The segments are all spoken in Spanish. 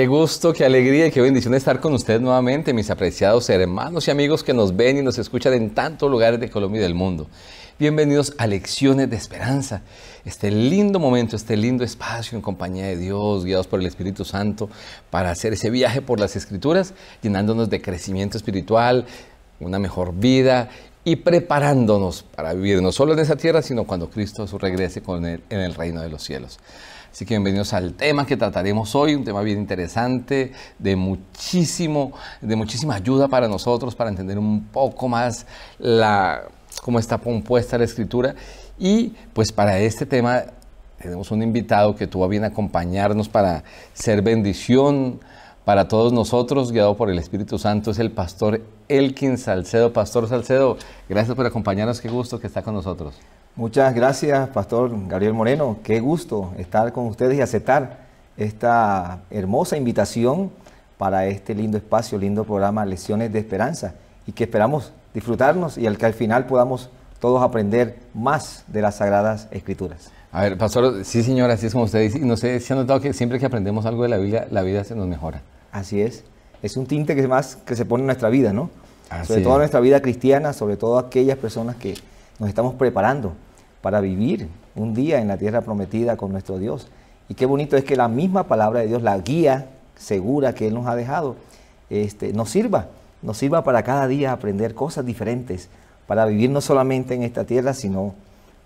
Qué gusto, qué alegría y qué bendición estar con ustedes nuevamente, mis apreciados hermanos y amigos que nos ven y nos escuchan en tantos lugares de Colombia y del mundo. Bienvenidos a Lecciones de Esperanza, este lindo momento, este lindo espacio en compañía de Dios, guiados por el Espíritu Santo, para hacer ese viaje por las Escrituras, llenándonos de crecimiento espiritual, una mejor vida y preparándonos para vivir no solo en esa tierra, sino cuando Cristo regrese con él en el reino de los cielos. Así que bienvenidos al tema que trataremos hoy, un tema bien interesante, de muchísimo, de muchísima ayuda para nosotros, para entender un poco más la, cómo está compuesta la escritura. Y pues para este tema tenemos un invitado que tuvo bien acompañarnos para ser bendición para todos nosotros, guiado por el Espíritu Santo, es el pastor Elkin Salcedo. Pastor Salcedo, gracias por acompañarnos, qué gusto que está con nosotros. Muchas gracias, Pastor Gabriel Moreno. Qué gusto estar con ustedes y aceptar esta hermosa invitación para este lindo espacio, lindo programa Lesiones de Esperanza y que esperamos disfrutarnos y al que al final podamos todos aprender más de las Sagradas Escrituras. A ver, Pastor, sí señora, así es como usted dice. No sé si ha notado que siempre que aprendemos algo de la Biblia, la vida se nos mejora. Así es. Es un tinte que más que se pone en nuestra vida, ¿no? sobre todo en nuestra vida cristiana, sobre todo aquellas personas que nos estamos preparando para vivir un día en la tierra prometida con nuestro Dios. Y qué bonito es que la misma palabra de Dios, la guía segura que Él nos ha dejado, este, nos sirva, nos sirva para cada día aprender cosas diferentes, para vivir no solamente en esta tierra, sino,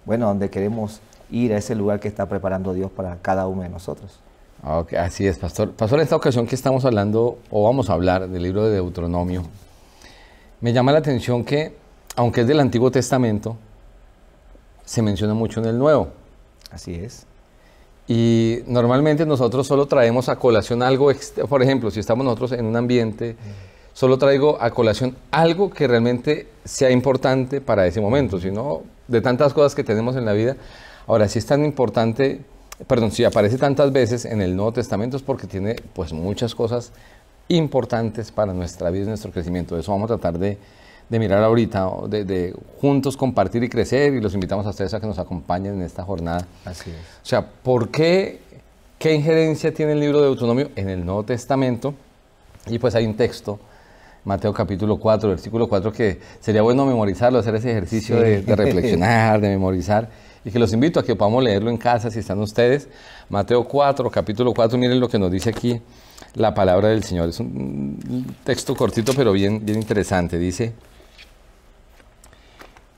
bueno, donde queremos ir a ese lugar que está preparando Dios para cada uno de nosotros. Ah, así es, pastor. Pastor, en esta ocasión que estamos hablando o vamos a hablar del libro de Deuteronomio, me llama la atención que, aunque es del Antiguo Testamento, se menciona mucho en el Nuevo. Así es. Y normalmente nosotros solo traemos a colación algo, por ejemplo, si estamos nosotros en un ambiente, solo traigo a colación algo que realmente sea importante para ese momento, sino de tantas cosas que tenemos en la vida. Ahora, si es tan importante, perdón, si aparece tantas veces en el Nuevo Testamento es porque tiene pues muchas cosas importantes para nuestra vida y nuestro crecimiento. De eso vamos a tratar de de mirar ahorita, de, juntos compartir y crecer, y los invitamos a ustedes a que nos acompañen en esta jornada. Así es. O sea, ¿por qué, qué injerencia tiene el libro de Deuteronomio en el Nuevo Testamento? Y pues hay un texto, Mateo capítulo 4, versículo 4, que sería bueno memorizarlo, hacer ese ejercicio de, reflexionar, de memorizar, y que los invito a que podamos leerlo en casa si están ustedes. Mateo 4, capítulo 4, miren lo que nos dice aquí la palabra del Señor. Es un texto cortito pero bien, bien interesante. Dice,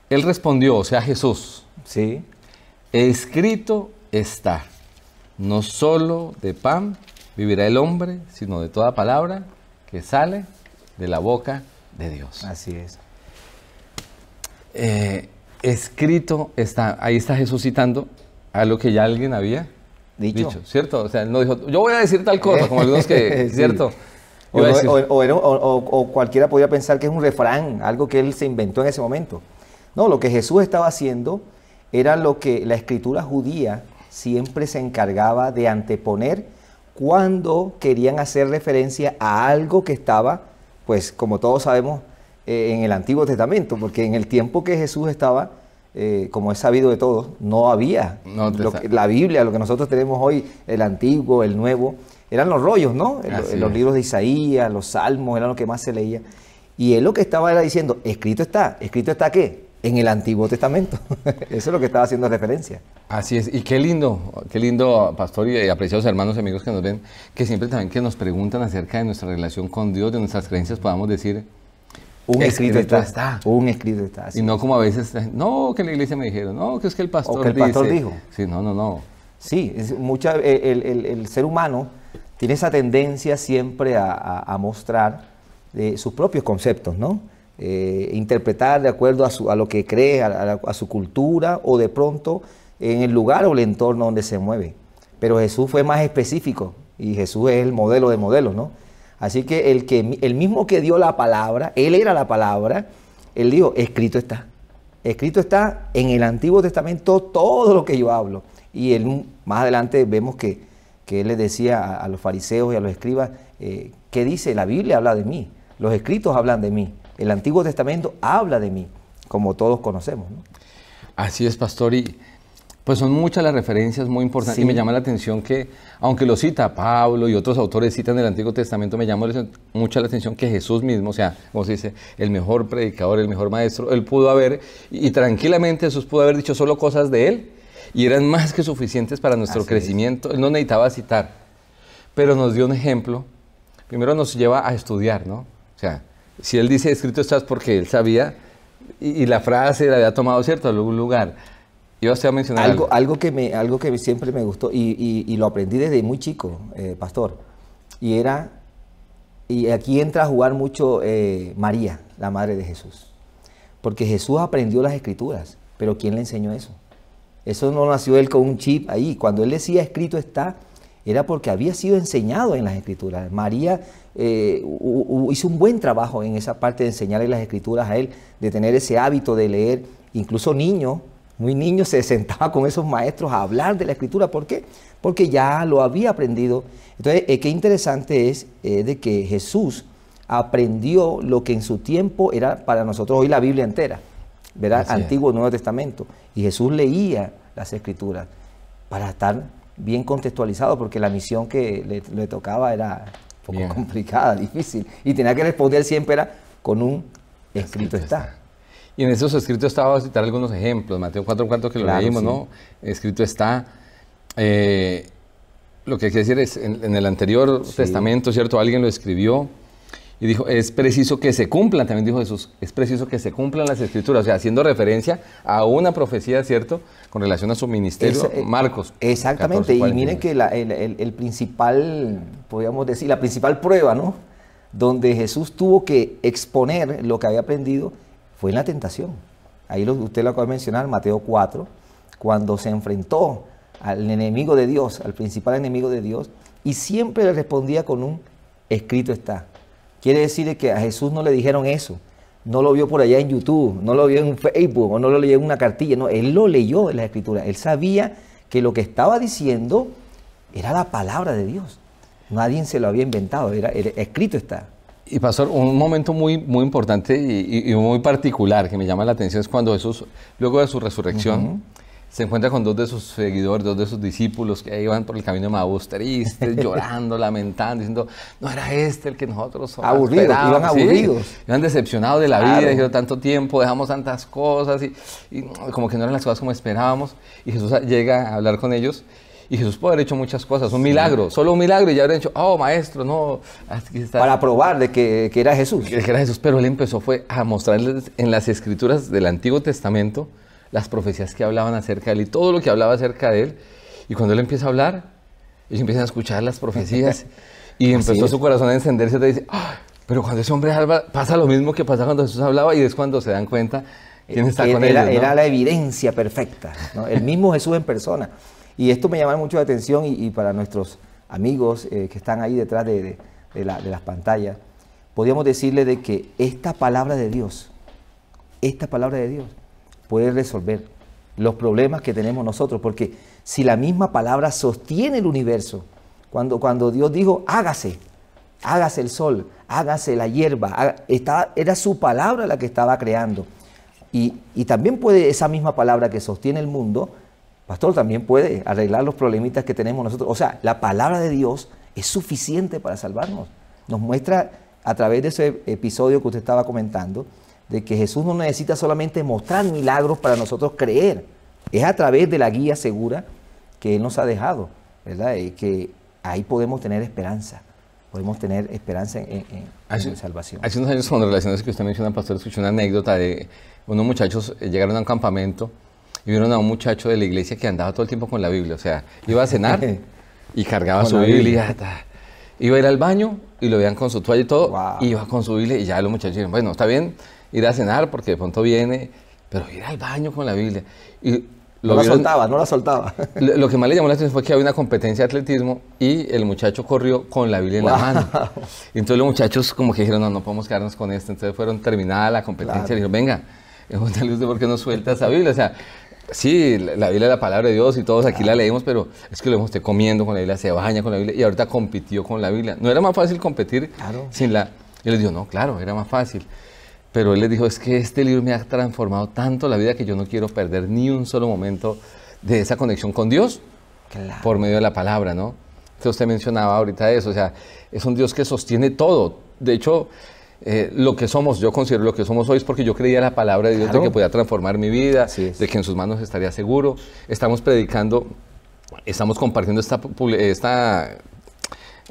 él respondió, o sea, Jesús. Sí. Escrito está, no solo de pan vivirá el hombre, sino de toda palabra que sale de la boca de Dios. Así es. Eh, escrito está, ahí está Jesús citando a lo que ya alguien había dicho, ¿cierto? O sea, no dijo, yo voy a decir tal cosa, como algunos que, ¿cierto? O, o, cualquiera podía pensar que es un refrán, algo que él se inventó en ese momento. No, lo que Jesús estaba haciendo era lo que la escritura judía siempre se encargaba de anteponer cuando querían hacer referencia a algo que estaba, pues como todos sabemos, eh, en el Antiguo Testamento, porque en el tiempo que Jesús estaba, eh, como es sabido de todos, no había la Biblia, lo que nosotros tenemos hoy, el Antiguo, el Nuevo, eran los rollos, ¿no? los libros de Isaías, los Salmos, eran lo que más se leía. Y él lo que estaba era diciendo, escrito está, escrito está qué? en el Antiguo Testamento. Eso es lo que estaba haciendo referencia. Así es, y qué lindo, qué lindo, pastor, y eh, apreciados hermanos y amigos que nos ven, que siempre también que nos preguntan acerca de nuestra relación con Dios, de nuestras creencias, podamos decir... Un escrito, está, Un escrito está. Y no como a veces, no, que la iglesia me dijeron, no, que es que el pastor, o que el pastor dijo. Sí, no, no, no. Sí, es el, ser humano tiene esa tendencia siempre a, mostrar eh, sus propios conceptos, ¿no? Eh, interpretar de acuerdo a, lo que cree, a, su cultura o de pronto en el lugar o el entorno donde se mueve. Pero Jesús fue más específico y Jesús es el modelo de modelos, ¿no? Así que el, mismo que dio la palabra, él era la palabra, él dijo, escrito está. Escrito está en el Antiguo Testamento todo lo que yo hablo. Y más adelante vemos que, que él le decía a, los fariseos y a los escribas, eh, ¿qué dice? La Biblia habla de mí, los escritos hablan de mí el Antiguo Testamento habla de mí, como todos conocemos. Así es, pastor. Y pues son muchas las referencias muy importantes. Y me llama la atención que, aunque lo cita Pablo y otros autores citan el Antiguo Testamento, me llama mucha la atención que Jesús mismo, o sea, como se dice, el mejor predicador, el mejor maestro, él pudo haber, y, tranquilamente Jesús pudo haber dicho solo cosas de él, y eran más que suficientes para nuestro crecimiento. Él no necesitaba citar, pero nos dio un ejemplo. Primero nos lleva a estudiar, ¿no? O sea, si él dice escrito estás porque él sabía y, la frase la había tomado cierto algún lugar. Yo a mencionar algo, algo. que, me, algo que siempre me gustó y, lo aprendí desde muy chico, eh, pastor. Y era, y aquí entra a jugar mucho eh, María, la madre de Jesús. Porque Jesús aprendió las escrituras, pero ¿quién le enseñó eso? Eso no nació él con un chip ahí. Cuando él decía escrito está, era porque había sido enseñado en las escrituras. María eh, hizo un buen trabajo en esa parte de enseñarle las escrituras a él, de tener ese hábito de leer. Incluso niño, muy niño, se sentaba con esos maestros a hablar de la escritura. ¿Por qué? Porque ya lo había aprendido. Entonces, eh, qué interesante es eh, de que Jesús aprendió lo que en su tiempo era para nosotros hoy la Biblia entera, ¿verdad? Antiguo y Nuevo Testamento. Y Jesús leía las escrituras para estar bien contextualizado, porque la misión que le tocaba era poco complicada, difícil. Y tenía que responder siempre con un escrito, está. Y en esos escritos estaba, a citar algunos ejemplos, Mateo 4, cuánto que lo leímos, ¿no? Escrito está. Eh, lo que hay que decir es, en, el anterior testamento, ¿cierto? Alguien lo escribió y dijo, es preciso que se cumplan, también dijo Jesús, es preciso que se cumplan las escrituras, o sea, haciendo referencia a una profecía, ¿cierto?, con relación a su ministerio, eh, Marcos. Exactamente, y miren que el, principal, podríamos decir, la principal prueba, ¿no?, donde Jesús tuvo que exponer lo que había aprendido fue en la tentación. Ahí usted lo acaba de mencionar, Mateo 4, cuando se enfrentó al enemigo de Dios, al principal enemigo de Dios, y siempre le respondía con un escrito está. Quiere decir que a Jesús no le dijeron eso. No lo vio por allá en YouTube, no lo vio en Facebook, o no lo leyó en una cartilla. No, él lo leyó en la Escritura. Él sabía que lo que estaba diciendo era la palabra de Dios. Nadie se lo había inventado, era, escrito está. Y pastor, un momento muy, muy importante y, muy particular que me llama la atención es cuando Jesús, luego de su resurrección, se encuentra con dos de sus seguidores, dos de sus discípulos que iban por el camino de tristes, llorando, lamentando, diciendo, no era este el que nosotros Aburridos, iban aburridos. Iban decepcionados de la vida, dijeron tanto tiempo, dejamos tantas cosas y, como que no eran las cosas como esperábamos. Y Jesús llega a hablar con ellos. Y Jesús puede haber hecho muchas cosas, un milagro, solo un milagro, y ya habrían dicho, oh maestro, no. Para probar de que, que era Jesús. que era Jesús, pero él empezó fue a mostrarles en las escrituras del Antiguo Testamento las profecías que hablaban acerca de él y todo lo que hablaba acerca de él. Y cuando él empieza a hablar, ellos empiezan a escuchar las profecías y empezó su corazón a encenderse. Te dice, ah, pero cuando ese hombre habla, pasa lo mismo que pasa cuando Jesús hablaba y es cuando se dan cuenta quién está eh, era, con ellos. Era la evidencia perfecta, el mismo Jesús en persona. Y esto me llama mucho la atención y, para nuestros amigos eh, que están ahí detrás de, de las pantallas, podríamos decirle de que esta palabra de Dios, esta palabra de Dios, puede resolver los problemas que tenemos nosotros, porque si la misma palabra sostiene el universo, cuando, cuando Dios dijo, hágase, hágase el sol, hágase la hierba, era su palabra la que estaba creando. Y, y también puede esa misma palabra que sostiene el mundo, pastor, también puede arreglar los problemitas que tenemos nosotros. O sea, la palabra de Dios es suficiente para salvarnos. Nos muestra a través de ese episodio que usted estaba comentando, de que Jesús no necesita solamente mostrar milagros para nosotros creer. Es a través de la guía segura que Él nos ha dejado, ¿verdad? Y eh, que ahí podemos tener esperanza. Podemos tener esperanza en, salvación. Hace unos años, con relaciones que usted menciona, pastor, escuché una anécdota de unos muchachos eh, llegaron a un campamento y vieron a un muchacho de la iglesia que andaba todo el tiempo con la Biblia. O sea, iba a cenar y cargaba su Biblia. iba a ir al baño y lo veían con su toalla y todo. Y iba con su Biblia y ya los muchachos dijeron, bueno, está bien, ir a cenar porque de pronto viene, pero ir al baño con la Biblia. Y lo no la soltaba, no la soltaba. Lo, que más le llamó la atención fue que había una competencia de atletismo y el muchacho corrió con la Biblia en la mano. Entonces los muchachos como que dijeron, no, no podemos quedarnos con esto. Entonces fueron terminada la competencia y dijeron, venga, luz ¿por qué no suelta esa Biblia? O sea, sí, la, Biblia es la palabra de Dios y todos aquí la leemos, pero es que lo vemos usted comiendo con la Biblia, se baña con la Biblia y ahorita compitió con la Biblia. ¿No era más fácil competir sin la...? Y les dijo, no, claro, era más fácil pero él les dijo, es que este libro me ha transformado tanto la vida que yo no quiero perder ni un solo momento de esa conexión con Dios por medio de la palabra, ¿no? Entonces usted mencionaba ahorita eso, o sea, es un Dios que sostiene todo. De hecho, eh, lo que somos, yo considero lo que somos hoy es porque yo creía la palabra de Dios de que podía transformar mi vida, de que en sus manos estaría seguro. Estamos predicando, estamos compartiendo esta,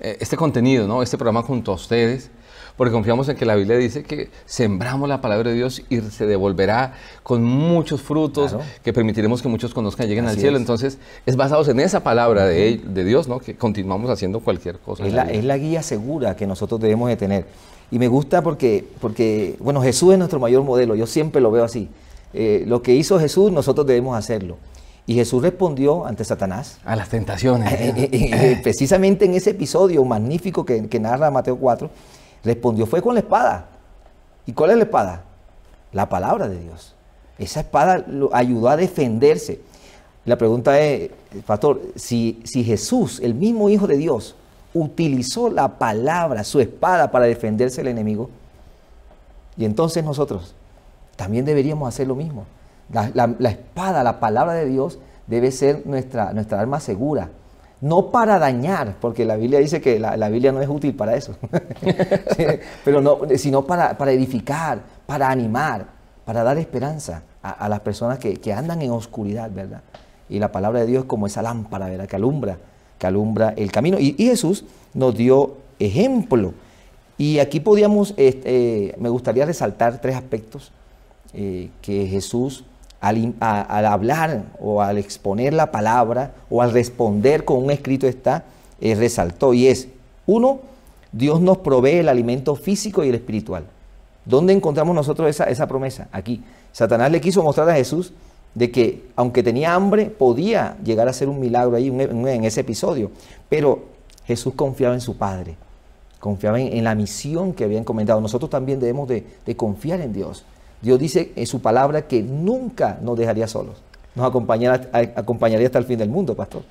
eh, este contenido, ¿no? este programa junto a ustedes porque confiamos en que la Biblia dice que sembramos la palabra de Dios y se devolverá con muchos frutos que permitiremos que muchos conozcan y lleguen al cielo. Entonces, es basados en esa palabra de, Dios, ¿no? Que continuamos haciendo cualquier cosa. Es la, guía segura que nosotros debemos de tener. Y me gusta porque, porque, bueno, Jesús es nuestro mayor modelo, yo siempre lo veo así. Eh, lo que hizo Jesús, nosotros debemos hacerlo. Y Jesús respondió ante Satanás. A las tentaciones. Eh, eh, precisamente en ese episodio magnífico que, que narra Mateo 4, Respondió fue con la espada. ¿Y cuál es la espada? La palabra de Dios. Esa espada lo ayudó a defenderse. La pregunta es, pastor, si, si Jesús, el mismo Hijo de Dios, utilizó la palabra, su espada, para defenderse del enemigo, y entonces nosotros también deberíamos hacer lo mismo. La, espada, la palabra de Dios, debe ser nuestra, nuestra arma segura, no para dañar, porque la Biblia dice que la, Biblia no es útil para eso, pero no, sino para, para, edificar, para animar, para dar esperanza a, las personas que, andan en oscuridad, ¿verdad? Y la palabra de Dios es como esa lámpara, ¿verdad? Que alumbra, que alumbra el camino. Y, Jesús nos dio ejemplo. Y aquí podíamos, este, eh, me gustaría resaltar tres aspectos eh, que Jesús al, hablar o al exponer la palabra o al responder con un escrito está, eh, resaltó y es, uno, Dios nos provee el alimento físico y el espiritual. ¿Dónde encontramos nosotros esa, promesa? Aquí. Satanás le quiso mostrar a Jesús de que aunque tenía hambre, podía llegar a hacer un milagro ahí en ese episodio. Pero Jesús confiaba en su Padre, confiaba en, la misión que había encomendado. Nosotros también debemos de confiar en Dios Dios dice en su palabra que nunca nos dejaría solos. Nos acompañará, acompañaría hasta el fin del mundo, pastor.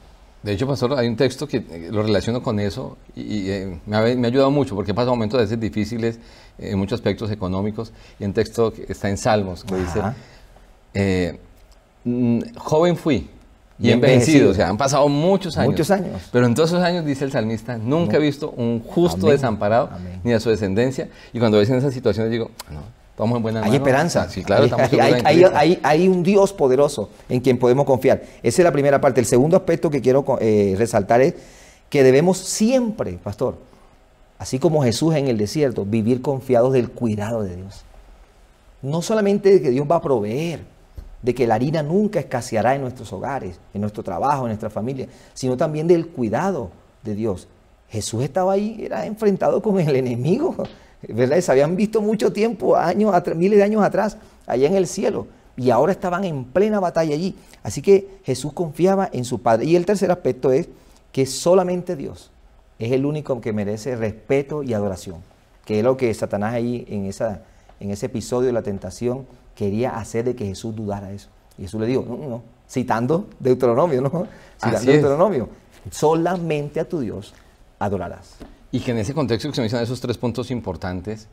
De hecho, pastor, hay un texto que eh, lo relaciono con eso y, eh, me, ha, ayudado mucho porque pasa momentos a veces difíciles eh, en muchos aspectos económicos y un texto que está en Salmos que dice, mm, joven fui y, o sea, han pasado muchos años. Muchos años. Pero en todos esos años, dice el salmista, nunca he visto un justo desamparado ni a su descendencia. Y cuando ves en esas situaciones digo, ah, no, hay esperanza. Sí, claro, hay, un Dios poderoso en quien podemos confiar. Esa es la primera parte. El segundo aspecto que quiero eh, resaltar es que debemos siempre, pastor, así como Jesús en el desierto, vivir confiados del cuidado de Dios. No solamente de que Dios va a proveer, de que la harina nunca escaseará en nuestros hogares, en nuestro trabajo, en nuestra familia, sino también del cuidado de Dios. Jesús estaba ahí, era enfrentado con el enemigo. ¿verdad? Se habían visto mucho tiempo, años, miles de años atrás, allá en el cielo. Y ahora estaban en plena batalla allí. Así que Jesús confiaba en su Padre. Y el tercer aspecto es que solamente Dios es el único que merece respeto y adoración. Que es lo que Satanás ahí en, esa, en ese episodio de la tentación quería hacer de que Jesús dudara eso. Y Jesús le dijo, no, no, citando Deuteronomio, ¿no? Citando Deuteronomio. Solamente a tu Dios adorarás. Y que en ese contexto que se mencionan esos tres puntos importantes,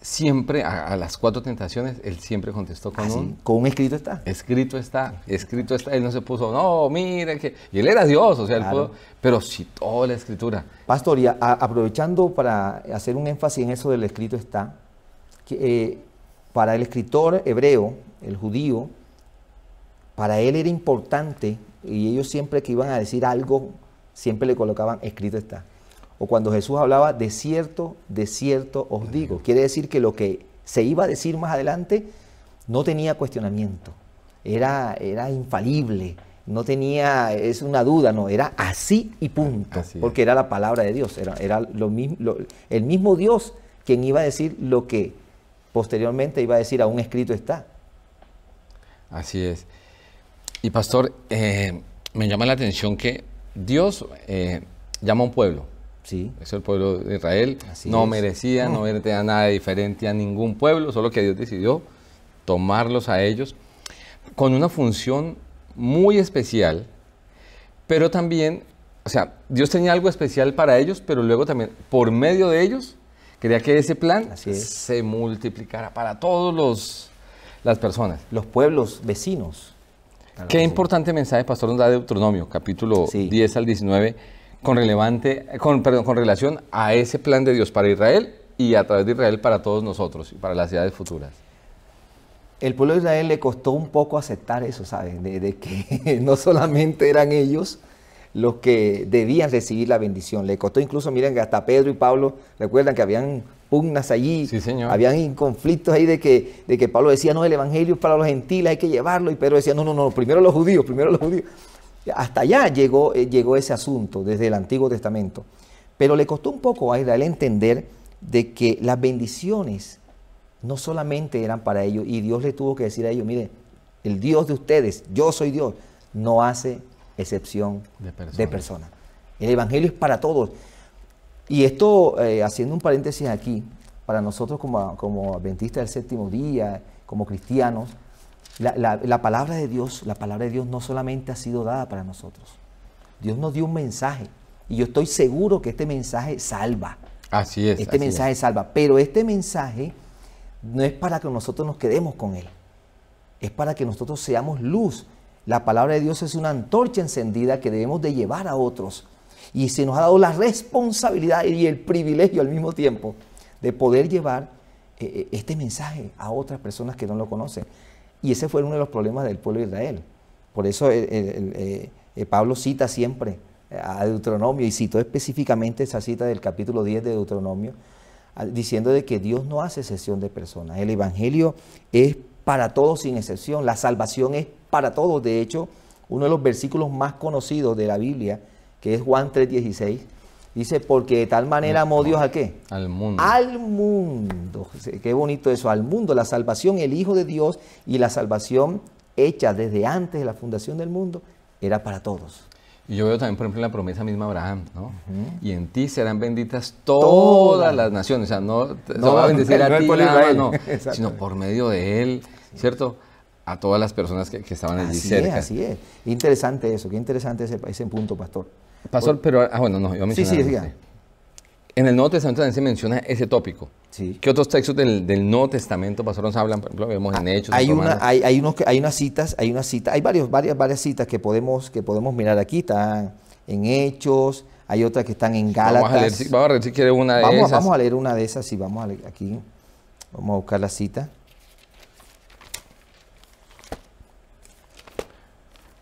siempre a, las cuatro tentaciones, él siempre contestó con ah, un... Sí? Con un escrito está. Escrito está, escrito está. Él no se puso, no, mire que... Y él era Dios, o sea, él pudo, pero citó la escritura. Pastor, y aprovechando para hacer un énfasis en eso del escrito está, que, eh, para el escritor hebreo, el judío, para él era importante, y ellos siempre que iban a decir algo, siempre le colocaban escrito está o cuando Jesús hablaba, de cierto, de cierto os digo. Quiere decir que lo que se iba a decir más adelante no tenía cuestionamiento, era, era infalible, no tenía, es una duda, no, era así y punto, porque era la palabra de Dios, era, era lo mismo, el mismo Dios quien iba a decir lo que posteriormente iba a decir a un escrito está. Así es. Y pastor, eh, me llama la atención que Dios eh, llama a un pueblo, eso el pueblo de Israel no merecía, no. tenía nada diferente a ningún pueblo, solo que Dios decidió tomarlos a ellos con una función muy especial, pero también, o sea, Dios tenía algo especial para ellos, pero luego también por medio de ellos quería que ese plan se multiplicara para todos los las personas. Los pueblos vecinos. Qué importante mensaje, pastor, nos da Deuteronomio, capítulo 10 al 19 con, relevante, con, relación a ese plan de Dios para Israel y a través de Israel para todos nosotros y para las ciudades futuras. El pueblo de Israel le costó un poco aceptar eso, ¿sabes? De, que no solamente eran ellos los que debían recibir la bendición. Le costó incluso, miren, que hasta Pedro y Pablo, recuerdan que habían pugnas allí, señor. habían conflictos ahí de que, de que Pablo decía, no, el Evangelio es para los gentiles, hay que llevarlo, y Pedro decía, no, no, no, primero los judíos, primero los judíos. Hasta allá llegó, eh, llegó ese asunto desde el Antiguo Testamento. Pero le costó un poco a Israel entender de que las bendiciones no solamente eran para ellos, y Dios le tuvo que decir a ellos, mire, el Dios de ustedes, yo soy Dios, no hace excepción de personas. El Evangelio es para todos. Y esto, eh, haciendo un paréntesis aquí, para nosotros como, como adventistas del séptimo día, como cristianos, la, palabra de Dios, la palabra de Dios no solamente ha sido dada para nosotros. Dios nos dio un mensaje y yo estoy seguro que este mensaje salva. Así es. Este mensaje salva, pero este mensaje no es para que nosotros nos quedemos con él. Es para que nosotros seamos luz. La palabra de Dios es una antorcha encendida que debemos de llevar a otros. Y se nos ha dado la responsabilidad y el privilegio al mismo tiempo de poder llevar eh, eh, este mensaje a otras personas que no lo conocen. Y ese fue uno de los problemas del pueblo de Israel. Por eso eh, eh, eh, Pablo cita siempre a Deuteronomio y citó específicamente esa cita del capítulo 10 de Deuteronomio, diciendo de que Dios no hace excepción de personas. El Evangelio es para todos sin excepción. La salvación es para todos. De hecho, uno de los versículos más conocidos de la Biblia, que es Juan 3:16, Dice, porque de tal manera amó Dios a qué? Al mundo. Al mundo. Qué bonito eso, al mundo. La salvación, el Hijo de Dios y la salvación hecha desde antes de la fundación del mundo, era para todos. Y yo veo también, por ejemplo, en la promesa misma de Abraham, ¿no? Y en ti serán benditas todas, las naciones. O sea, no, va a bendecir a ti, no, sino por medio de él, ¿cierto? A todas las personas que, estaban allí así Es, así es. Interesante eso, qué interesante ese, ese punto, pastor. Pasó, pero. Ah, bueno, no, yo Sí, sí, sí. En el Nuevo Testamento también se menciona ese tópico. Sí. ¿Qué otros textos del, del Nuevo Testamento, pastor, nos hablan? Por ejemplo, vemos en ah, Hechos. Hay, una, hay, hay, unos, hay unas citas, hay unas citas, hay varios, varias, varias citas que podemos, que podemos mirar aquí. Están en Hechos, hay otras que están en Gálatas. Vamos a leer, si, vamos a leer quiere una de esas. Vamos a leer una de esas, sí, vamos a leer aquí. Vamos a buscar la cita.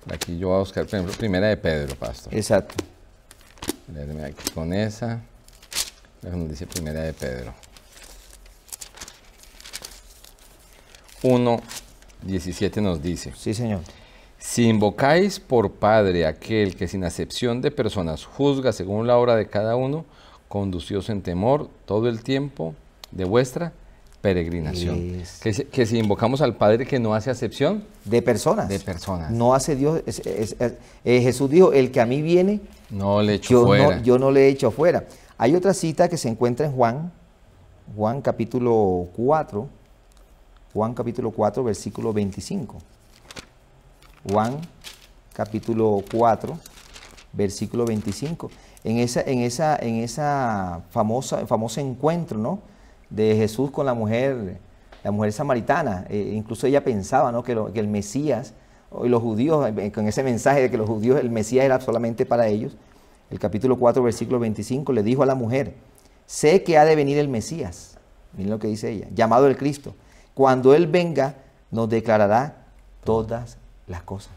Aquí yo voy a buscar, por ejemplo, primera de Pedro, pastor. Exacto. Aquí con esa. Nos dice primera de Pedro. 1.17 nos dice. Sí, señor. Si invocáis por Padre aquel que sin acepción de personas juzga según la obra de cada uno, conducíos en temor todo el tiempo de vuestra peregrinación. Que, si, invocamos al Padre que no hace acepción. De personas. De personas. No hace Dios. Eh, Jesús dijo, el que a mí viene, no le echo yo, fuera. No, yo no le echo fuera. Hay otra cita que se encuentra en Juan, Juan capítulo 4, Juan capítulo 4, versículo 25. Juan capítulo 4, versículo 25. En esa, en esa, en esa famosa, famoso encuentro, ¿no? de Jesús con la mujer, la mujer samaritana. Eh, incluso ella pensaba que, el Mesías, y los judíos, eh, eh, con ese mensaje de que los judíos, el Mesías era solamente para ellos, el capítulo 4, versículo 25, le dijo a la mujer, sé que ha de venir el Mesías, miren lo que dice ella, llamado el Cristo. Cuando Él venga, nos declarará todas las cosas.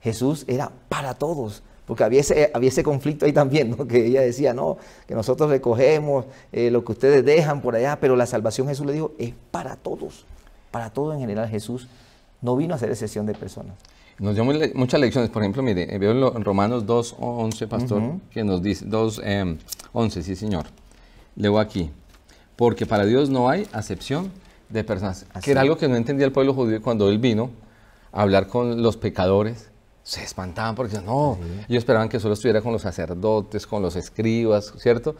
Jesús era para todos, porque había ese, conflicto ahí también, ¿no? que ella decía, no, que nosotros recogemos eh, lo que ustedes dejan por allá, pero la salvación Jesús le dijo, es para todos, para todos en general Jesús no vino a hacer excepción de personas. Nos dio muchas lecciones, por ejemplo, mire, eh, veo en Romanos 2, 11, pastor, que nos dice, 2, 11, eh, sí señor, leo aquí, porque para Dios no hay acepción de personas, que era algo que no entendía el pueblo judío cuando él vino a hablar con los pecadores, se espantaban porque no, ellos esperaban que solo estuviera con los sacerdotes, con los escribas, ¿cierto?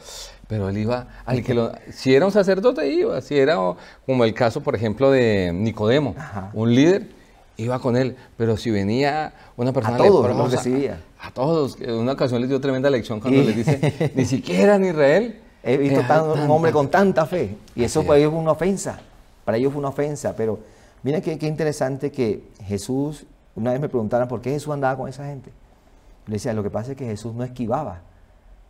Pero él iba al que lo... Si era un sacerdote, iba. Si era como el caso, por ejemplo, de Nicodemo, un líder, iba con él. Pero si venía una persona... A todos recibía. A, todos. En una ocasión les dio tremenda lección cuando les dice, ni siquiera en Israel... He visto un hombre con tanta fe. Y eso para ellos fue una ofensa. Para ellos fue una ofensa. Pero mira qué, qué interesante que Jesús una vez me preguntaron por qué Jesús andaba con esa gente. Le decía, lo que pasa es que Jesús no esquivaba.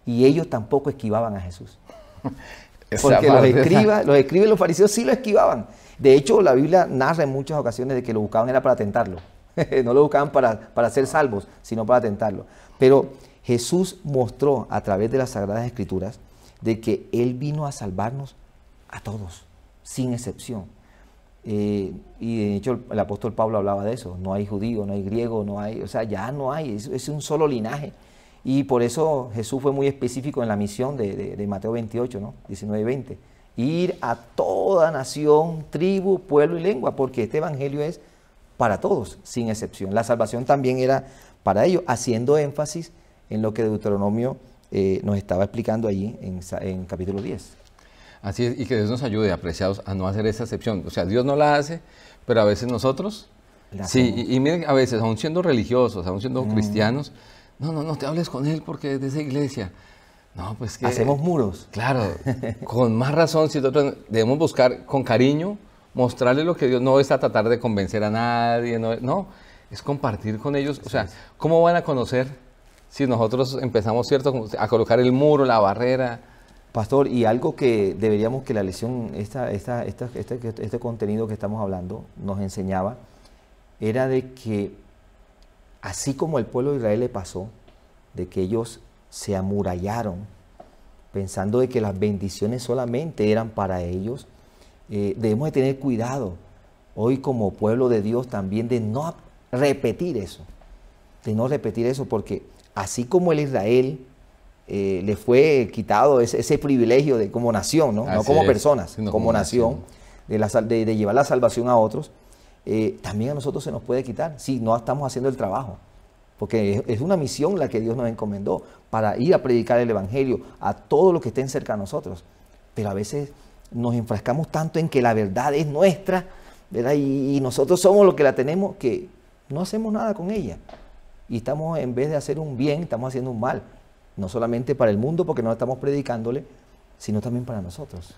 Y ellos tampoco esquivaban a Jesús. Porque los, escribas, los los fariseos sí lo esquivaban. De hecho, la Biblia narra en muchas ocasiones de que lo buscaban era para tentarlo. no lo buscaban para, para ser salvos, sino para tentarlo. Pero Jesús mostró a través de las Sagradas Escrituras de que Él vino a salvarnos a todos, sin excepción. Eh, y de hecho el, apóstol Pablo hablaba de eso, no hay judío, no hay griego, no hay, o sea, ya no hay, es, un solo linaje. Y por eso Jesús fue muy específico en la misión de, Mateo 28, ¿no? 19 y 20. Ir a toda nación, tribu, pueblo y lengua, porque este evangelio es para todos, sin excepción. La salvación también era para ellos, haciendo énfasis en lo que Deuteronomio eh, nos estaba explicando allí en capítulo 10. Así es, y que Dios nos ayude, apreciados, a no hacer esa excepción. O sea, Dios no la hace, pero a veces nosotros, sí, y, miren, a veces, aún siendo religiosos, aún siendo mm. cristianos, no, no, no te hables con él porque es de esa iglesia. No, pues que... Hacemos muros. Claro, con más razón, si nosotros debemos buscar con cariño, mostrarle lo que Dios no es a tratar de convencer a nadie, no, es compartir con ellos. o sea, ¿cómo van a conocer si nosotros empezamos, cierto, a colocar el muro, la barrera? Pastor, y algo que deberíamos que la lección, esta, esta, esta, este, contenido que estamos hablando nos enseñaba, era de que así como el pueblo de Israel le pasó, de que ellos se amurallaron, pensando de que las bendiciones solamente eran para ellos, eh, debemos de tener cuidado hoy como pueblo de Dios también de no repetir eso, de no repetir eso, porque así como el Israel eh, le fue quitado ese, privilegio de como nación, no, como personas, como, nación, De, llevar la salvación a otros, eh, también a nosotros se nos puede quitar si no estamos haciendo el trabajo. Porque es, una misión la que Dios nos encomendó para ir a predicar el Evangelio a todos los que estén cerca de nosotros. Pero a veces nos enfrascamos tanto en que la verdad es nuestra, y nosotros somos los que la tenemos, que no hacemos nada con ella. Y estamos, en vez de hacer un bien, estamos haciendo un mal no solamente para el mundo porque no estamos predicándole, sino también para nosotros.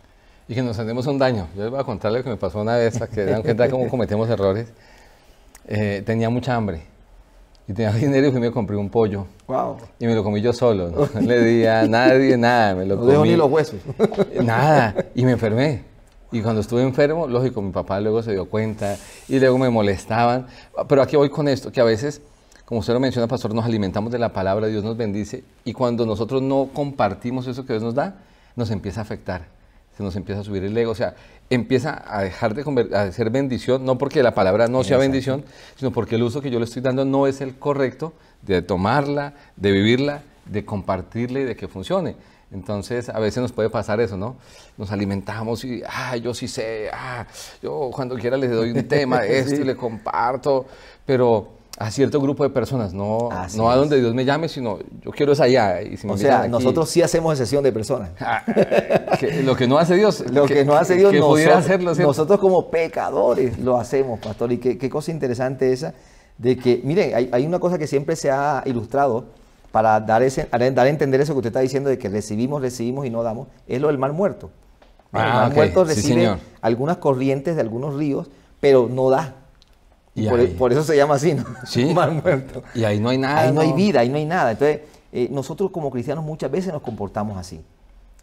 Y que nos hacemos un daño. Yo les voy a contar lo que me pasó una vez, para que vean cuenta cómo cometemos errores. Eh, tenía mucha hambre y tenía dinero y fui me compré un pollo. Wow. Y me lo comí yo solo, no, le di a nadie nada, me lo no comí. ni los huesos. Nada, y me enfermé. Y cuando estuve enfermo, lógico, mi papá luego se dio cuenta y luego me molestaban. Pero aquí voy con esto, que a veces como usted lo menciona, pastor, nos alimentamos de la palabra, Dios nos bendice, y cuando nosotros no compartimos eso que Dios nos da, nos empieza a afectar, se nos empieza a subir el ego, o sea, empieza a dejar de ser bendición, no porque la palabra no sea bendición, sino porque el uso que yo le estoy dando no es el correcto de tomarla, de vivirla, de compartirla y de que funcione. Entonces, a veces nos puede pasar eso, ¿no? Nos alimentamos y, ah, yo sí sé, ah, yo cuando quiera les doy un tema, esto y le comparto, pero a cierto grupo de personas, no, no a donde Dios me llame, sino yo quiero es allá. o sea, nosotros sí hacemos excepción de personas. Ah, lo que no hace Dios. Lo que, no hace Dios, que pudiera hacerlo, nosotros como pecadores lo hacemos, pastor. Y qué, cosa interesante esa, de que, miren, hay, una cosa que siempre se ha ilustrado para dar, ese, dar a entender eso que usted está diciendo de que recibimos, recibimos y no damos, es lo del mar muerto. el ah, mar muerto recibe algunas corrientes de algunos ríos, pero no da e, por, eso se llama así, ¿no? Sí. muerto. Y ahí no hay nada. Ahí no, hay vida, ahí no hay nada. Entonces, eh, nosotros como cristianos muchas veces nos comportamos así.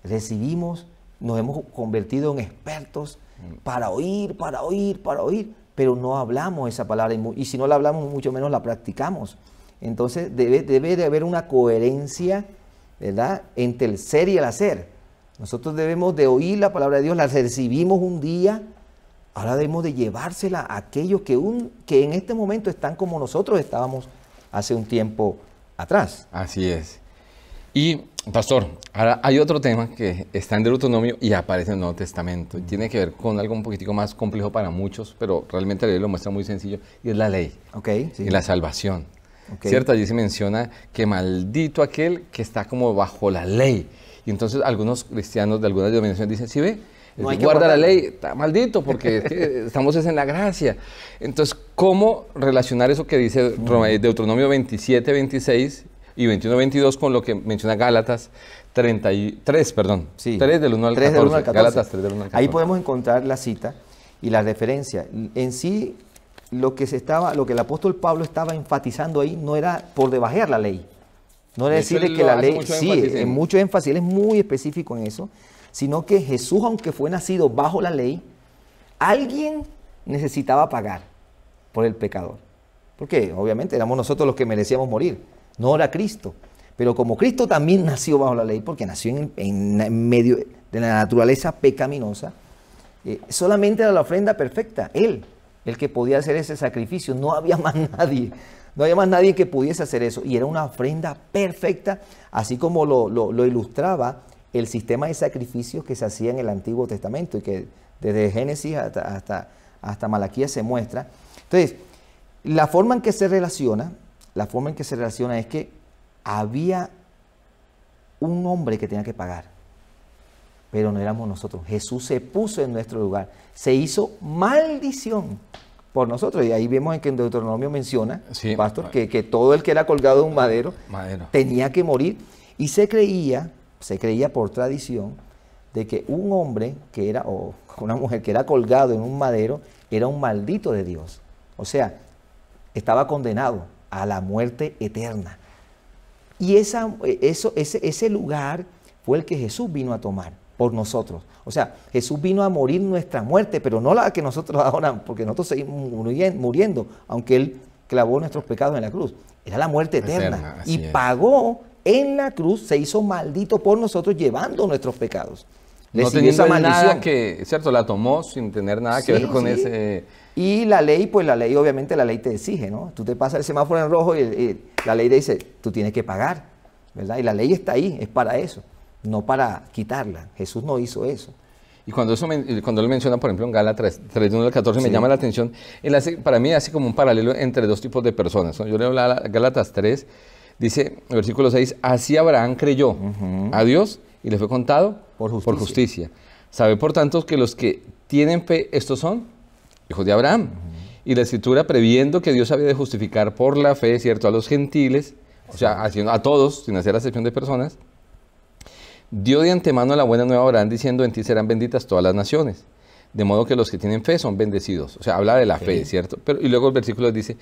Recibimos, nos hemos convertido en expertos para oír, para oír, para oír, pero no hablamos esa palabra y, si no la hablamos, mucho menos la practicamos. Entonces, debe, debe de haber una coherencia, ¿verdad?, entre el ser y el hacer. Nosotros debemos de oír la palabra de Dios, la recibimos un día, Ahora debemos de llevársela a aquellos que, en este momento están como nosotros estábamos hace un tiempo atrás. Así es. Y, pastor, ahora hay otro tema que está en Deuteronomio y aparece en el Nuevo Testamento. tiene que ver con algo un poquitico más complejo para muchos, pero realmente la lo muestra muy sencillo, y es la ley. Ok. Y la salvación. ¿Cierto? Allí se menciona que maldito aquel que está como bajo la ley. Y entonces algunos cristianos de algunas denominaciones dicen, sí ve, no hay guarda guardar. la ley, está maldito, porque estamos en la gracia. Entonces, ¿cómo relacionar eso que dice eh, Deuteronomio 27, 26 y 21, 22 con lo que menciona Gálatas 33, perdón, sí. 3 del 1 al 14? Gálatas 3 del 1 al 14. Ahí podemos encontrar la cita y la referencia. En sí, lo que, se estaba, lo que el apóstol Pablo estaba enfatizando ahí no era por debajear la ley. No era decirle que la ley, sí, en mucho énfasis, él es muy específico en eso sino que Jesús, aunque fue nacido bajo la ley, alguien necesitaba pagar por el pecador. Porque obviamente éramos nosotros los que merecíamos morir, no era Cristo. Pero como Cristo también nació bajo la ley, porque nació en, medio de la naturaleza pecaminosa, eh, solamente era la ofrenda perfecta, Él, el que podía hacer ese sacrificio, no había más nadie. No había más nadie que pudiese hacer eso. Y era una ofrenda perfecta, así como lo ilustraba el sistema de sacrificios que se hacía en el Antiguo Testamento y que desde Génesis hasta, hasta, Malaquías se muestra. Entonces, la forma en que se relaciona, la forma en que se relaciona es que había un hombre que tenía que pagar, pero no éramos nosotros. Jesús se puso en nuestro lugar, se hizo maldición por nosotros. Y ahí vemos en que en Deuteronomio menciona, sí, pastor, que, todo el que era colgado de un madero tenía que morir. Y se creía se creía por tradición de que un hombre que era, o una mujer que era colgado en un madero, era un maldito de Dios. O sea, estaba condenado a la muerte eterna. Y esa, eso, ese, ese lugar fue el que Jesús vino a tomar por nosotros. O sea, Jesús vino a morir nuestra muerte, pero no la que nosotros ahora, porque nosotros seguimos muriendo, aunque Él clavó nuestros pecados en la cruz. Era la muerte eterna. y pagó en la cruz se hizo maldito por nosotros llevando nuestros pecados. no tenía esa maldición. que, cierto, la tomó sin tener nada que ver con ese... Y la ley, pues la ley, obviamente la ley te exige, ¿no? Tú te pasas el semáforo en rojo y, la ley te dice, tú tienes que pagar, ¿verdad? Y la ley está ahí, es para eso, no para quitarla. Jesús no hizo eso. Y cuando, eso cuando él menciona, por ejemplo, en Gala 3, al 14, me llama la atención. para mí hace como un paralelo entre dos tipos de personas. ¿no? Yo leo Gálatas 3 Dice, el versículo 6, así Abraham creyó a Dios y le fue contado por justicia. Sabe, por tanto, que los que tienen fe, estos son hijos de Abraham. Y la escritura, previendo que Dios había de justificar por la fe, ¿cierto?, a los gentiles, o sea, a todos, sin hacer excepción de personas, dio de antemano la buena nueva a Abraham diciendo, en ti serán benditas todas las naciones de modo que los que tienen fe son bendecidos. O sea, habla de la fe, ¿cierto? Pero, y luego el versículo dice,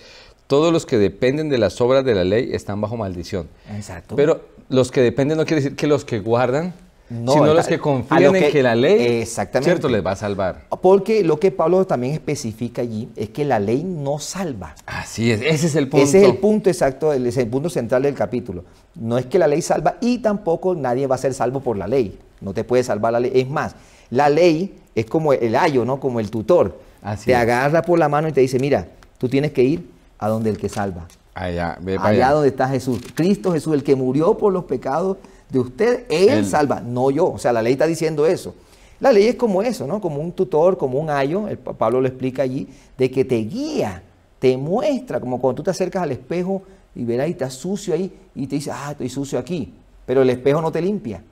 todos los que dependen de las obras de la ley están bajo maldición. Exacto. Pero los que dependen no quiere decir que los que guardan, sino los que confían en que la ley, exactamente. ¿cierto? Les va a salvar. Porque lo que Pablo también especifica allí es que la ley no salva. Así es, ese es el punto. Ese es el punto exacto, es el punto central del capítulo. No es que la ley salva y tampoco nadie va a ser salvo por la ley. No te puede salvar la ley. Es más, la ley es como el ayo, ¿no? Como el tutor. te agarra por la mano y te dice, mira, tú tienes que ir a donde el que salva. Allá, ve allá, donde está Jesús. Cristo Jesús, el que murió por los pecados de usted, Él, salva, no yo. O sea, la ley está diciendo eso. La ley es como eso, ¿no? Como un tutor, como un ayo, el, Pablo lo explica allí, de que te guía, te muestra, como cuando tú te acercas al espejo y verás y estás sucio ahí y te dice, ah, estoy sucio aquí, pero el espejo no te limpia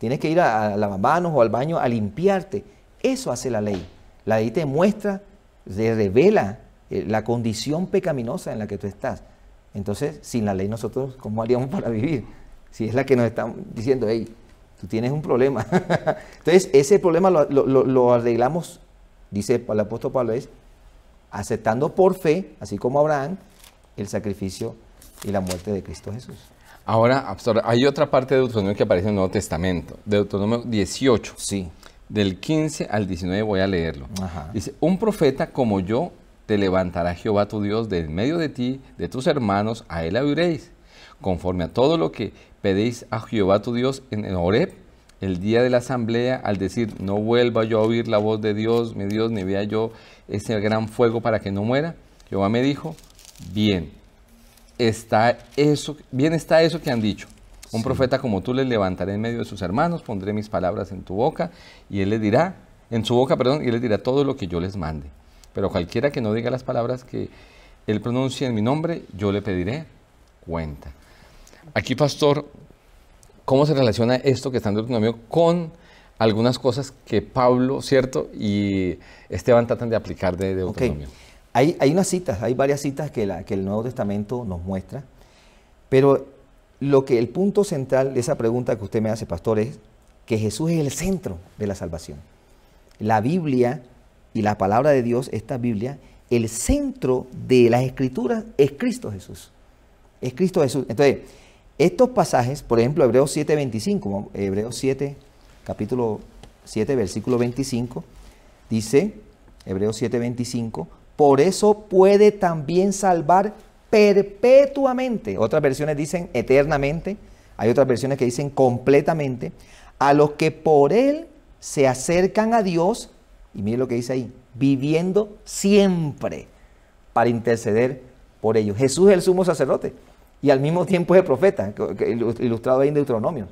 tienes que ir a, lavar lavamanos o al baño a limpiarte. Eso hace la ley. La ley te muestra, te revela eh, la condición pecaminosa en la que tú estás. Entonces, sin la ley nosotros, ¿cómo haríamos para vivir? Si es la que nos está diciendo, hey, tú tienes un problema. Entonces, ese problema lo, lo, arreglamos, dice el apóstol Pablo, es aceptando por fe, así como Abraham, el sacrificio y la muerte de Cristo Jesús. Ahora, hay otra parte de Deuteronomio que aparece en el Nuevo Testamento, Deuteronomio 18. Sí. Del 15 al 19 voy a leerlo. Dice, un profeta como yo te levantará Jehová tu Dios en medio de ti, de tus hermanos, a él abriréis, conforme a todo lo que pedéis a Jehová tu Dios en el Horeb, el día de la asamblea, al decir, no vuelva yo a oír la voz de Dios, mi Dios, ni vea yo ese gran fuego para que no muera. Jehová me dijo, bien, está eso, bien está eso que han dicho. Un profeta como tú le levantaré en medio de sus hermanos, pondré mis palabras en tu boca y él le dirá, en su boca, perdón, y él dirá todo lo que yo les mande. Pero cualquiera que no diga las palabras que él pronuncie en mi nombre, yo le pediré cuenta. Aquí, pastor, ¿cómo se relaciona esto que están en autonomía con algunas cosas que Pablo, ¿cierto? Y Esteban tratan de aplicar de autonomía? Hay, unas citas, hay varias citas que, el Nuevo Testamento nos muestra, pero lo que el punto central de esa pregunta que usted me hace, pastor, es que Jesús es el centro de la salvación. La Biblia y la palabra de Dios, esta Biblia, el centro de las escrituras es Cristo Jesús. Es Cristo Jesús. Entonces, estos pasajes, por ejemplo, Hebreos 7, 25, Hebreos 7, capítulo 7, versículo 25, dice, Hebreos 7, 25, por eso puede también salvar perpetuamente. Otras versiones dicen eternamente. Hay otras versiones que dicen completamente. A los que por Él se acercan a Dios. Y mire lo que dice ahí. Viviendo siempre para interceder por ellos. Jesús es el sumo sacerdote. Y al mismo tiempo es el profeta, ilustrado ahí en Deuteronomio.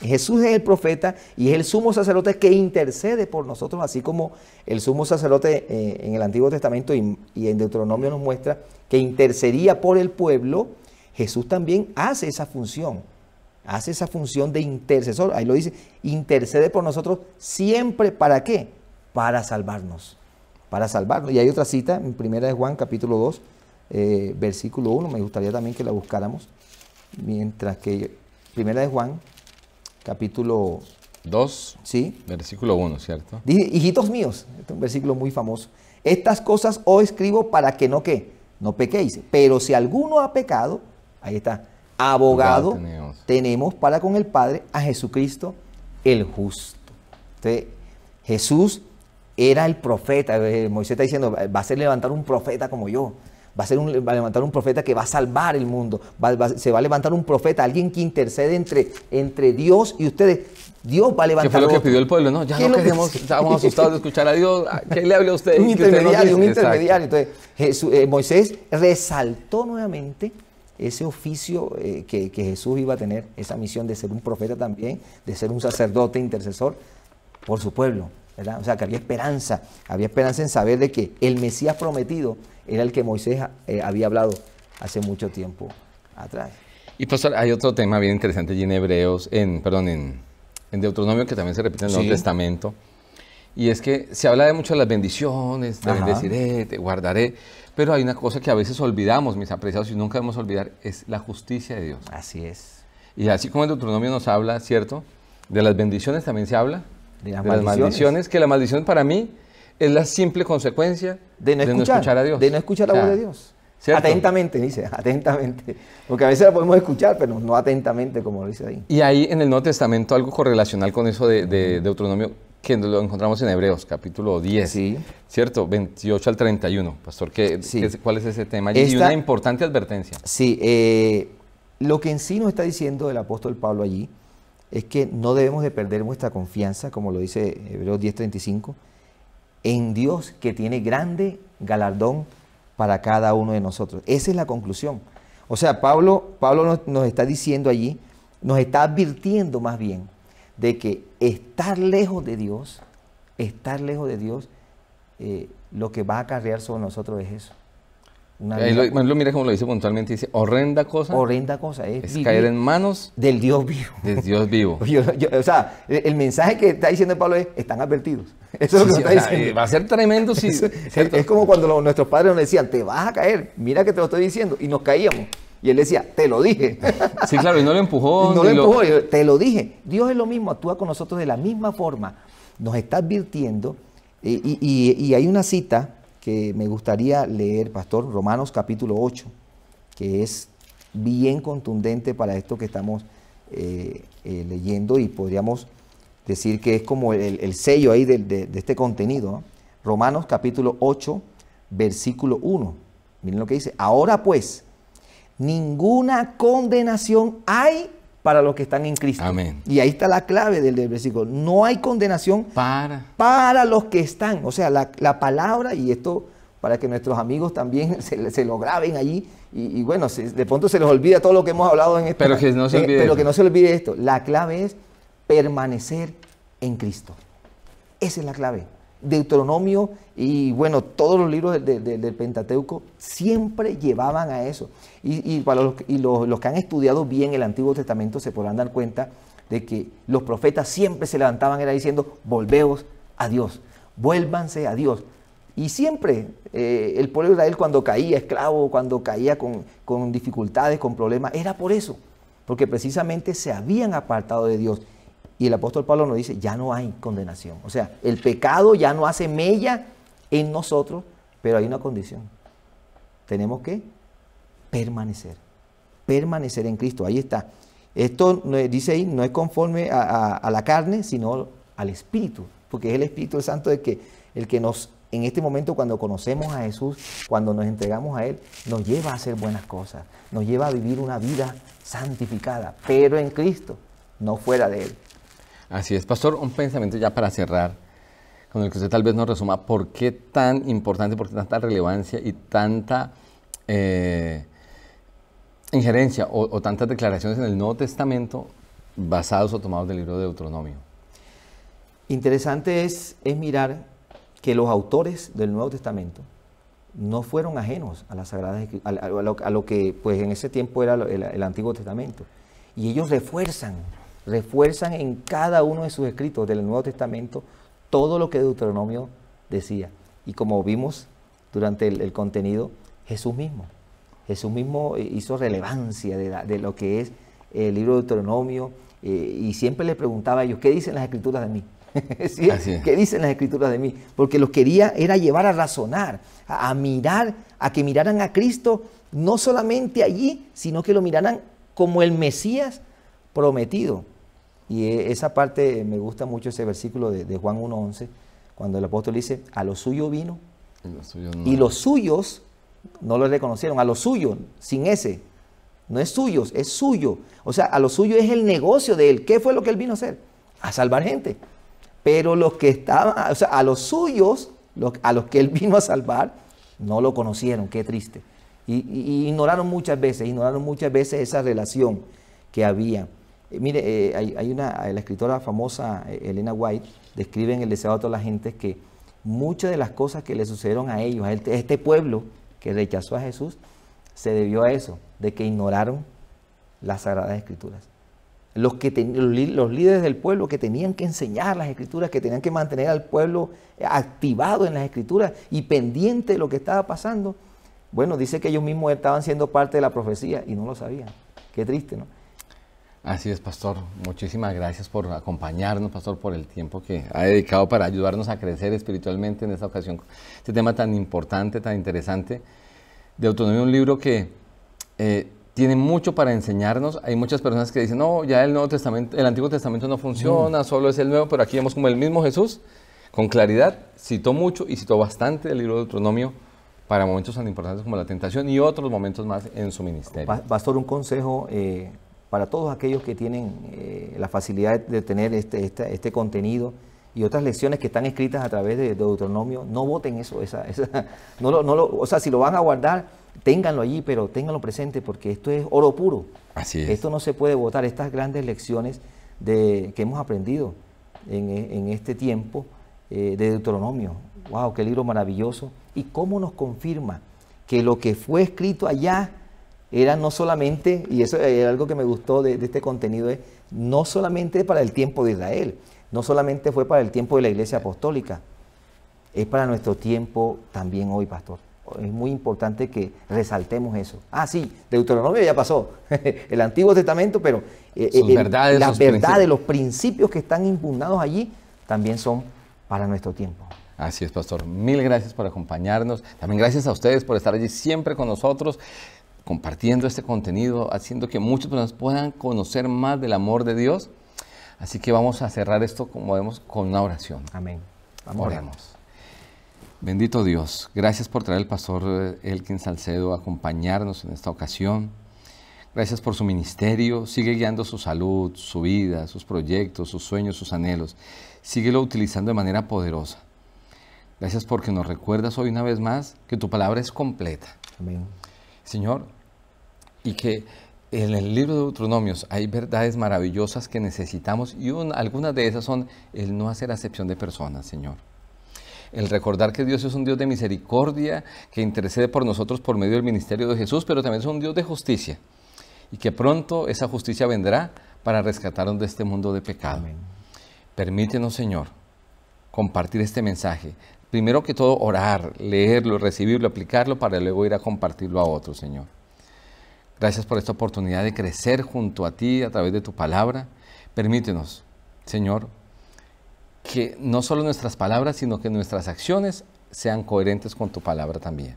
Jesús es el profeta y es el sumo sacerdote que intercede por nosotros, así como el sumo sacerdote eh, en el Antiguo Testamento y, en Deuteronomio nos muestra que intercedía por el pueblo, Jesús también hace esa función, hace esa función de intercesor, ahí lo dice, intercede por nosotros siempre, ¿para qué? Para salvarnos, para salvarnos. Y hay otra cita en primera de Juan capítulo 2, eh, versículo 1, me gustaría también que la buscáramos, mientras que primera de Juan capítulo 2, versículo 1, ¿cierto? Dice, hijitos míos, este es un versículo muy famoso, estas cosas os escribo para que no que, no pequéis, pero si alguno ha pecado, ahí está, abogado, tenemos. tenemos. para con el Padre a Jesucristo el justo. Entonces, Jesús era el profeta, eh, Moisés está diciendo, va a ser levantar un profeta como yo, va a, ser un, levantar un profeta que va a salvar el mundo, se va a levantar un profeta, alguien que intercede entre, Dios y ustedes. Dios va a levantar. Que fue lo que pidió el pueblo? No, ya no queremos, estábamos asustados de escuchar a Dios. ¿Qué le hable a usted? Un intermediario, un intermediario. Entonces, eh, Moisés resaltó nuevamente ese oficio eh, que Jesús iba a tener, esa misión de ser un profeta también, de ser un sacerdote intercesor por su pueblo. O sea, que había esperanza, había esperanza en saber de que el Mesías prometido era el que Moisés eh, había hablado hace mucho tiempo atrás. Y pastor, hay otro tema bien interesante allí en Hebreos, en, perdón, en, Deuteronomio que también se repite en el Nuevo Testamento. Y es que se habla de muchas las bendiciones, te bendeciré, te guardaré, pero hay una cosa que a veces olvidamos, mis apreciados, y nunca debemos olvidar, es la justicia de Dios. Así es. Y así como el Deuteronomio nos habla, ¿cierto? De las bendiciones también se habla las, maldiciones. que la maldición para mí es la simple consecuencia de no, escuchar, a Dios. De no escuchar la voz de Dios. Atentamente, dice, atentamente. Porque a veces la podemos escuchar, pero no atentamente, como lo dice ahí. Y ahí en el Nuevo Testamento algo correlacional con eso de, de Deuteronomio, que lo encontramos en Hebreos, capítulo 10, ¿cierto? 28 al 31. Pastor, ¿cuál es ese tema? y una importante advertencia. Sí, eh, lo que en sí nos está diciendo el apóstol Pablo allí es que no debemos de perder nuestra confianza, como lo dice Hebreos 10:35, en Dios que tiene grande galardón para cada uno de nosotros. Esa es la conclusión. O sea, Pablo, Pablo nos, está diciendo allí, nos está advirtiendo más bien de que estar lejos de Dios, estar lejos de Dios, eh, lo que va a acarrear sobre nosotros es eso. Una lo, mira como lo dice puntualmente, dice, horrenda cosa. Horrenda cosa, es, caer en manos del Dios vivo. Del Dios vivo. o sea, el, mensaje que está diciendo Pablo es, están advertidos. Eso es lo que está diciendo. Eh, va a ser tremendo si... es, como cuando nuestros padres nos decían, te vas a caer, mira que te lo estoy diciendo, y nos caíamos. Y él decía, te lo dije. Sí, claro, y no lo empujó. no lo empujó, te lo dije. Dios es lo mismo, actúa con nosotros de la misma forma. Nos está advirtiendo, eh, y hay una cita que me gustaría leer, Pastor, Romanos capítulo 8, que es bien contundente para esto que estamos eh, eh, leyendo y podríamos decir que es como el, sello ahí de, este contenido. Romanos capítulo 8, versículo 1. Miren lo que dice. Ahora pues, ninguna condenación hay para los que están en Cristo. Amén. Y ahí está la clave del, versículo. No hay condenación para. para los que están. O sea, la, palabra, y esto para que nuestros amigos también se, lo graben allí. Y, bueno, de pronto se les olvida todo lo que hemos hablado en esto. pero que no se eh, olvide esto. La clave es permanecer en Cristo. Esa es la clave. Deuteronomio y bueno, todos los libros del Pentateuco siempre llevaban a eso. Y, para los, que han estudiado bien el Antiguo Testamento se podrán dar cuenta de que los profetas siempre se levantaban era diciendo, volveos a Dios, vuélvanse a Dios. Y siempre eh, el pueblo de Israel cuando caía esclavo, cuando caía con, con dificultades, con problemas, era por eso, porque precisamente se habían apartado de Dios y el apóstol Pablo nos dice, ya no hay condenación. O sea, el pecado ya no hace mella en nosotros, pero hay una condición. Tenemos que permanecer. Permanecer en Cristo. Ahí está. Esto dice ahí, no es conforme a, la carne, sino al Espíritu. Porque es el Espíritu Santo que, el que nos, en este momento, cuando conocemos a Jesús, cuando nos entregamos a Él, nos lleva a hacer buenas cosas. Nos lleva a vivir una vida santificada, pero en Cristo, no fuera de Él. Así es, pastor, un pensamiento ya para cerrar, con el que usted tal vez nos resuma por qué tan importante, por qué tanta relevancia y tanta eh, injerencia o, tantas declaraciones en el Nuevo Testamento basados o tomados del libro de Deuteronomio. Interesante es, mirar que los autores del Nuevo Testamento no fueron ajenos a las sagradas lo, que pues en ese tiempo era el, el Antiguo Testamento y ellos refuerzan refuerzan en cada uno de sus escritos del Nuevo Testamento todo lo que Deuteronomio decía. Y como vimos durante el, contenido, Jesús mismo. Jesús mismo eh, hizo relevancia de, lo que es el libro de Deuteronomio eh, y siempre le preguntaba a ellos, ¿qué dicen las escrituras de mí? ¿Qué dicen las escrituras de mí? Porque lo quería era llevar a razonar, a, mirar, a que miraran a Cristo no solamente allí, sino que lo miraran como el Mesías prometido, y eh, esa parte me gusta mucho ese versículo de, de Juan 1.11, cuando el apóstol dice, a lo suyo vino y, los suyos no lo reconocieron, a lo suyo, sin ese. No es suyos, es suyo. O sea, a lo suyo es el negocio de él. ¿Qué fue lo que él vino a hacer? A salvar gente. Pero los que estaban, o sea, a los suyos, a los que él vino a salvar, no lo conocieron. Qué triste. y ignoraron muchas veces, ignoraron muchas veces esa relación que había. Eh, mire, eh, hay, una, la escritora famosa eh, Elena White describe en El deseo de toda la gente que muchas de las cosas que le sucedieron a ellos, este, a este pueblo que rechazó a Jesús, se debió a eso, de que ignoraron las Sagradas Escrituras. Los, que los, líderes del pueblo que tenían que enseñar las escrituras, que tenían que mantener al pueblo activado en las escrituras y pendiente de lo que estaba pasando, bueno, dice que ellos mismos estaban siendo parte de la profecía y no lo sabían. Qué triste, ¿no? Así es, pastor. Muchísimas gracias por acompañarnos, pastor, por el tiempo que ha dedicado para ayudarnos a crecer espiritualmente en esta ocasión. Este tema tan importante, tan interesante. De autonomía, un libro que eh, tiene mucho para enseñarnos. Hay muchas personas que dicen, no, ya el Nuevo Testamento, el Antiguo Testamento no funciona, mm. solo es el Nuevo, pero aquí vemos como el mismo Jesús, con claridad, citó mucho y citó bastante el libro de autonomía para momentos tan importantes como la tentación y otros momentos más en su ministerio. Pastor, un consejo. Eh, para todos aquellos que tienen eh, la facilidad de tener este, este, contenido y otras lecciones que están escritas a través de, Deuteronomio, no voten eso, o sea, si lo van a guardar, ténganlo allí, pero ténganlo presente porque esto es oro puro. Así es. Esto no se puede votar, estas grandes lecciones de, que hemos aprendido en, e, este tiempo eh, de Deuteronomio. ¡Wow! ¡Qué libro maravilloso! Y cómo nos confirma que lo que fue escrito allá era no solamente, y eso es eh, algo que me gustó de, este contenido, no solamente para el tiempo de Israel, no solamente fue para el tiempo de la iglesia apostólica, es para nuestro tiempo también hoy, pastor. Es muy importante que resaltemos eso. Ah, sí, Deuteronomio ya pasó, el Antiguo Testamento, pero eh, eh, verdad las verdades, los principios que están impugnados allí también son para nuestro tiempo. Así es, pastor. Mil gracias por acompañarnos. También gracias a ustedes por estar allí siempre con nosotros compartiendo este contenido, haciendo que muchas personas puedan conocer más del amor de Dios. Así que vamos a cerrar esto, como vemos, con una oración. Amén. Vamos Oremos. Bendito Dios, gracias por traer al pastor eh, Elkin Salcedo a acompañarnos en esta ocasión. Gracias por su ministerio. Sigue guiando su salud, su vida, sus proyectos, sus sueños, sus anhelos. Síguelo utilizando de manera poderosa. Gracias porque nos recuerdas hoy una vez más que tu palabra es completa. Amén. Señor, y que en el libro de Deuteronomios hay verdades maravillosas que necesitamos y algunas de esas son el no hacer acepción de personas, Señor. El recordar que Dios es un Dios de misericordia, que intercede por nosotros por medio del ministerio de Jesús, pero también es un Dios de justicia. Y que pronto esa justicia vendrá para rescatarnos de este mundo de pecado. Permítenos, Señor, compartir este mensaje. Primero que todo, orar, leerlo, recibirlo, aplicarlo para luego ir a compartirlo a otros, Señor. Gracias por esta oportunidad de crecer junto a ti a través de tu palabra. Permítenos, Señor, que no solo nuestras palabras, sino que nuestras acciones sean coherentes con tu palabra también.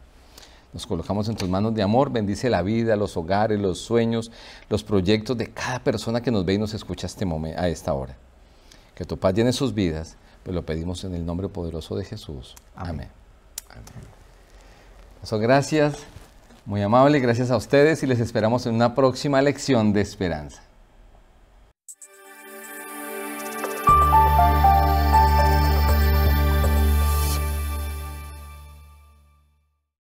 Nos colocamos en tus manos de amor. Bendice la vida, los hogares, los sueños, los proyectos de cada persona que nos ve y nos escucha a este esta hora. Que tu paz llene sus vidas, pues lo pedimos en el nombre poderoso de Jesús. Amén. gracias. Muy amable, gracias a ustedes y les esperamos en una próxima lección de esperanza.